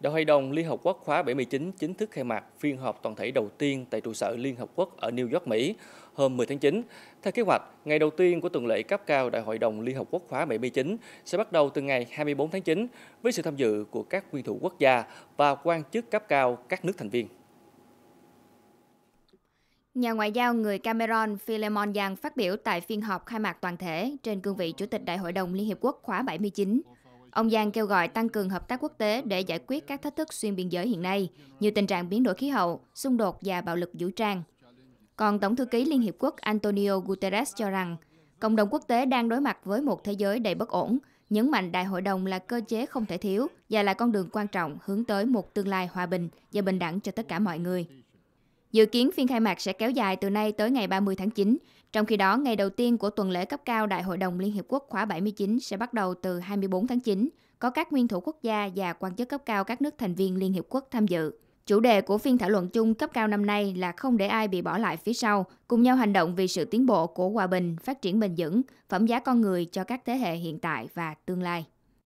Đại hội đồng Liên Hợp Quốc khóa 79 chính thức khai mạc phiên họp toàn thể đầu tiên tại trụ sở Liên Hợp Quốc ở New York, Mỹ hôm 10 tháng 9. Theo kế hoạch, ngày đầu tiên của tuần lễ cấp cao Đại hội đồng Liên Hợp Quốc khóa 79 sẽ bắt đầu từ ngày 24 tháng 9 với sự tham dự của các nguyên thủ quốc gia và quan chức cấp cao các nước thành viên. Nhà ngoại giao người Cameron Philemon Yang phát biểu tại phiên họp khai mạc toàn thể trên cương vị Chủ tịch Đại hội đồng Liên Hiệp Quốc khóa 79. Ông Giang kêu gọi tăng cường hợp tác quốc tế để giải quyết các thách thức xuyên biên giới hiện nay, như tình trạng biến đổi khí hậu, xung đột và bạo lực vũ trang. Còn Tổng thư ký Liên Hiệp Quốc Antonio Guterres cho rằng, cộng đồng quốc tế đang đối mặt với một thế giới đầy bất ổn, nhấn mạnh đại hội đồng là cơ chế không thể thiếu và là con đường quan trọng hướng tới một tương lai hòa bình và bình đẳng cho tất cả mọi người. Dự kiến phiên khai mạc sẽ kéo dài từ nay tới ngày 30 tháng 9, trong khi đó ngày đầu tiên của tuần lễ cấp cao Đại hội đồng Liên Hiệp Quốc khóa 79 sẽ bắt đầu từ 24 tháng 9, có các nguyên thủ quốc gia và quan chức cấp cao các nước thành viên Liên Hiệp Quốc tham dự. Chủ đề của phiên thảo luận chung cấp cao năm nay là không để ai bị bỏ lại phía sau, cùng nhau hành động vì sự tiến bộ của hòa bình, phát triển bền vững, phẩm giá con người cho các thế hệ hiện tại và tương lai.